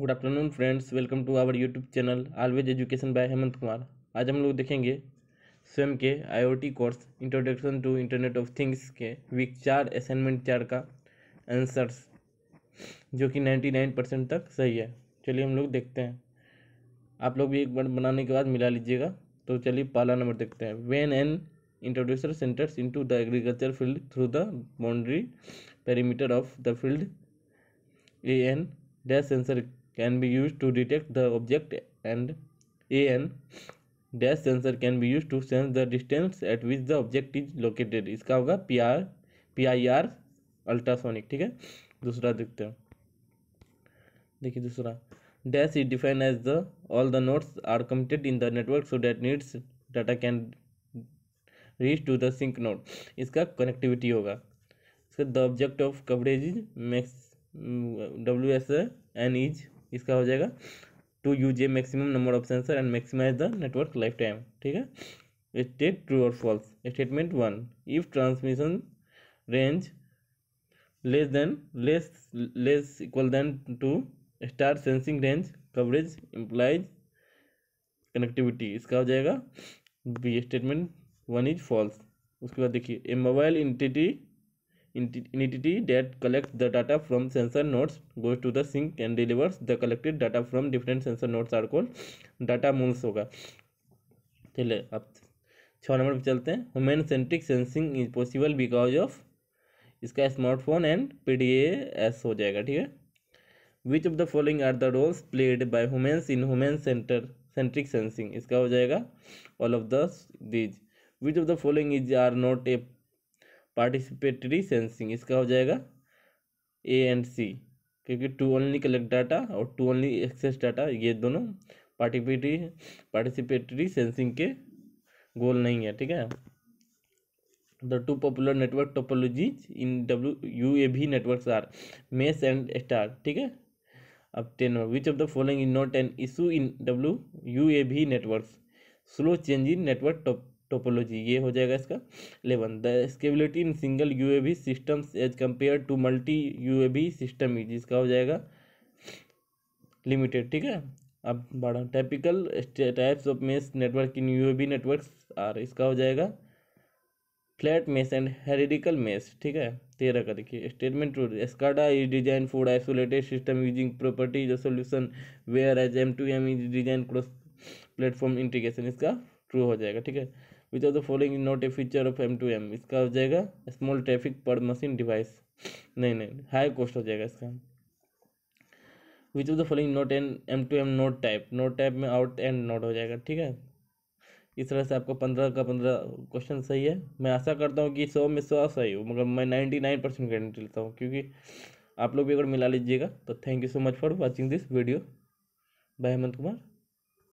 good afternoon friends welcome to our YouTube channel always education by Hemant Kumar आज हम लोग देखेंगे स्वयं के IOT course introduction to internet of things के वीक चार असाइनमेंट चार का आंसर्स जो कि नाइन्टी नाइन परसेंट तक सही है चलिए हम लोग देखते हैं आप लोग भी एक बार बनाने के बाद मिला लीजिएगा तो चलिए पहला नंबर देखते हैं when an introducer centres in the agriculture field through the boundary perimeter of the field a an dash sensor can be used to detect the object and an dash sensor can be used to sense the distance at which the object is located इसका होगा P R P I R ultrasonic ठीक है दूसरा देखते हैं देखिए दूसरा dash is defined as the all the nodes are committed in the network so that needs data can reach to the sync node इसका connectivity होगा इसका the object of coverage is max W S N is इसका हो जाएगा to use a maximum number of sensor and maximize the network life time ठीक है state true और false statement one if transmission range less than less less equal than to star sensing range coverage implies connectivity इसका हो जाएगा B statement one is false उसके बाद देखिए a mobile entity entity that collects the data from sensor nodes goes to the sink and delivers the collected data from different sensor nodes are called data mules होगा चलिए अब छः नंबर पर चलते हैं human centric sensing is possible because of इसका smartphone and P D S हो जाएगा ठीक है which of the following are the roles played by humans in human centre centric sensing इसका हो जाएगा all of the these which of the following is are not a participatory sensing इसका हो जाएगा ए एंड सी क्योंकि to only collect data और to only access data ये दोनों पार्टिसिपेटरी पार्टिसिपेटरी सेंसिंग के गोल नहीं है ठीक है the two popular network popular in W U A B network are mesh and star ठीक है अब ten which of the following is not an issue in W U A B network slow change in network topology ये हो जाएगा इसका eleven the scalability in single U B systems as compare to multi U B system जिसका हो जाएगा limited ठीक है अब बड़ा typical types of mesh network in U A B network are इसका हो जाएगा flat mesh and hierarchical mesh ठीक है तेरह का देखिए statement two SCADA is design for isolated system using properties solution where as M to M is design cross platform integration इसका true हो जाएगा ठीक है which are the following not a feature of M to M इसका हो जाएगा small traffic per machine device नहीं नहीं हाई कॉस्ट हो जाएगा इसका which of the following node and M to M node type node type में out and node हो जाएगा ठीक है इस तरह से आपका पंद्रह का पंद्रह क्वेश्चन सही है मैं आशा करता हूँ कि सौ में सौ सही हो मगर मैं नाइन्टी नाइन परसेंट गारंटी लेता हूँ क्योंकि आप लोग भी अगर मिला लीजिएगा तो thank you so much for watching this video by Hemant Kumar